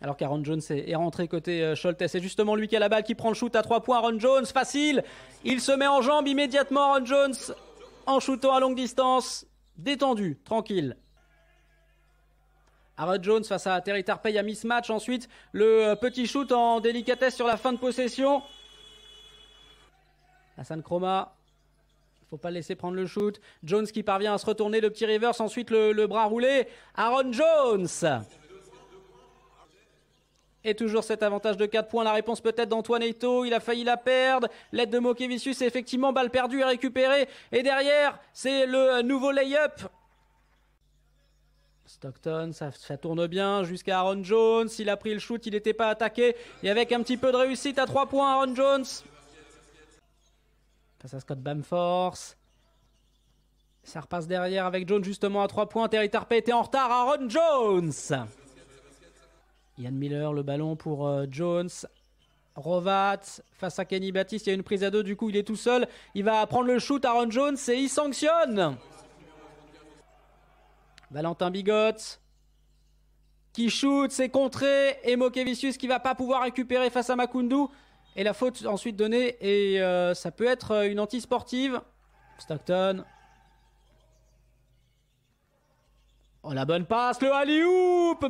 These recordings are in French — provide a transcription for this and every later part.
Alors qu'Aaron Jones est, rentré côté euh, Scholtes. C'est justement lui qui a la balle, qui prend le shoot à 3 points. Aaron Jones, facile. Il se met en jambe immédiatement. Aaron Jones en shootant à longue distance. Détendu, tranquille. Aaron Jones face à Terry Tarpey à match Ensuite, le euh, petit shoot en délicatesse sur la fin de possession. Hassan ne faut pas laisser prendre le shoot. Jones qui parvient à se retourner, le petit reverse, ensuite le bras roulé. Aaron Jones et toujours cet avantage de 4 points. La réponse peut-être d'Antoine Eto. Il a failli la perdre. L'aide de Mokevicius. Effectivement, balle perdue et récupérée. Et derrière, c'est le euh, nouveau lay-up. Stockton, ça, tourne bien jusqu'à Aaron Jones. Il a pris le shoot, il n'était pas attaqué. Et avec un petit peu de réussite à 3 points, Aaron Jones. Passe à Scott Bamforce. Ça repasse derrière avec Jones justement à 3 points. Terry Tarpey était en retard. Aaron Jones. Ian Miller, le ballon pour euh, Jones. Rovat face à Kenny Baptiste, il y a une prise à deux, du coup il est tout seul, il va prendre le shoot Aaron Jones et il sanctionne. Valentin Bigot qui shoot, c'est contré et Mokevicius qui va pas pouvoir récupérer face à Makundu et la faute ensuite donnée et euh, ça peut être euh, une anti-sportive. Stockton Oh, la bonne passe, le alley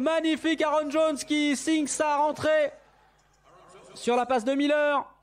Magnifique Aaron Jones qui signe sa rentrée sur la passe de Miller.